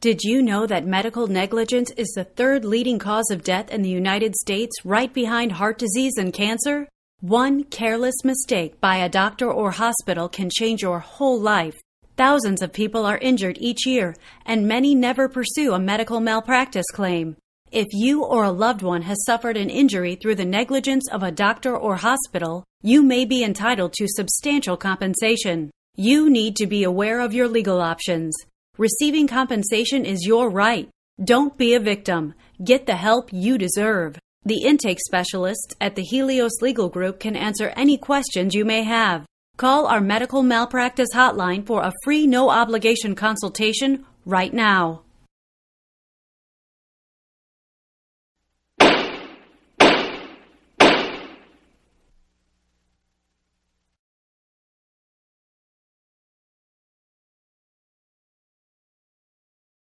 Did you know that medical negligence is the third leading cause of death in the United States, right behind heart disease and cancer? One careless mistake by a doctor or hospital can change your whole life. Thousands of people are injured each year, and many never pursue a medical malpractice claim. If you or a loved one has suffered an injury through the negligence of a doctor or hospital, you may be entitled to substantial compensation. You need to be aware of your legal options. Receiving compensation is your right. Don't be a victim. Get the help you deserve. The intake specialists at the Helios Legal Group can answer any questions you may have. Call our medical malpractice hotline for a free no obligation consultation right now.